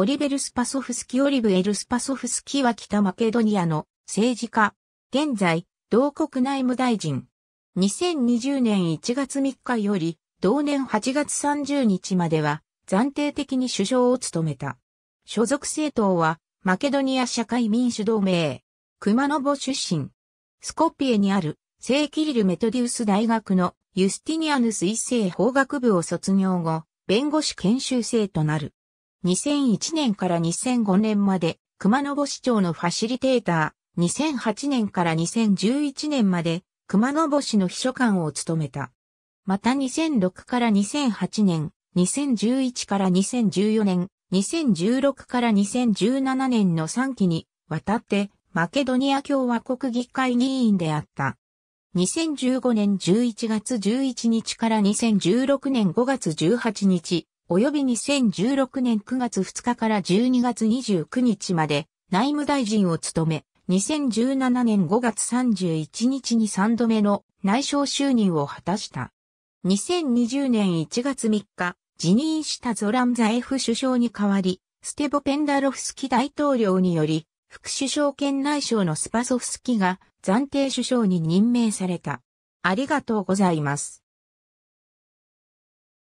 オリベル・スパソフスキ・オリブエル・スパソフスキは北マケドニアの政治家。現在、同国内務大臣。2020年1月3日より、同年8月30日までは、暫定的に首相を務めた。所属政党は、マケドニア社会民主同盟。熊野母出身。スコピエにある、聖キリル・メトディウス大学のユスティニアヌス一世法学部を卒業後、弁護士研修生となる。2001年から2005年まで、熊野母市長のファシリテーター、2008年から2011年まで、熊野母市の秘書官を務めた。また2006から2008年、2011から2014年、2016から2017年の3期にわたってマケドニア共和国議会議員であった。2015年11月11日から2016年5月18日、及び2016年9月2日から12月29日まで内務大臣を務め、2017年5月31日に3度目の内省就任を果たした。2020年1月3日、辞任したゾランザエフ首相に代わり、ステボペンダロフスキ大統領により、副首相兼内省のスパソフスキが暫定首相に任命された。ありがとうございます。